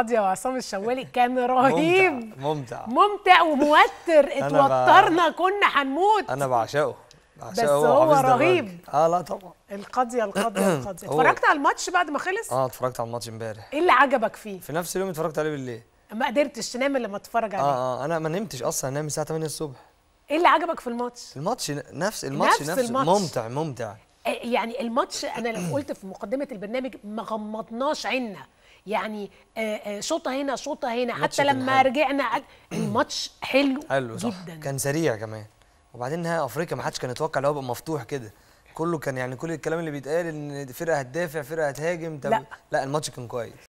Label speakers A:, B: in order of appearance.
A: القاضيه وعصام الشوالي كان رهيب ممتع ممتع, ممتع وموتر اتوترنا كنا هنموت انا
B: بعشقه بس هو, هو رهيب اه لا طبعا
A: القاضيه القاضيه القاضيه اتفرجت على الماتش بعد ما خلص
B: اه اتفرجت على الماتش امبارح
A: ايه اللي عجبك فيه في
B: نفس اليوم اتفرجت عليه بالليل
A: ما قدرتش تنام الا لما اتفرج عليه آه،,
B: اه اه انا ما نمتش اصلا انام الساعه 8 الصبح
A: ايه اللي عجبك في الماتش
B: الماتش نفس الماتش نفس, نفس الماتش. ممتع ممتع
A: آه، يعني الماتش انا لما قلت في مقدمه البرنامج ما غمضناش عيننا يعني شوطه آه، آه، هنا شوطه هنا حتى لما حلو. رجعنا الماتش حلو,
B: حلو صح. جدا كان سريع كمان وبعدين نهائي افريقيا ما حدش كان يتوقع ان هو يبقى مفتوح كده كله كان يعني كل الكلام اللي بيتقال ان فرقه هتدافع فرقه هتهاجم لا لا الماتش كان كويس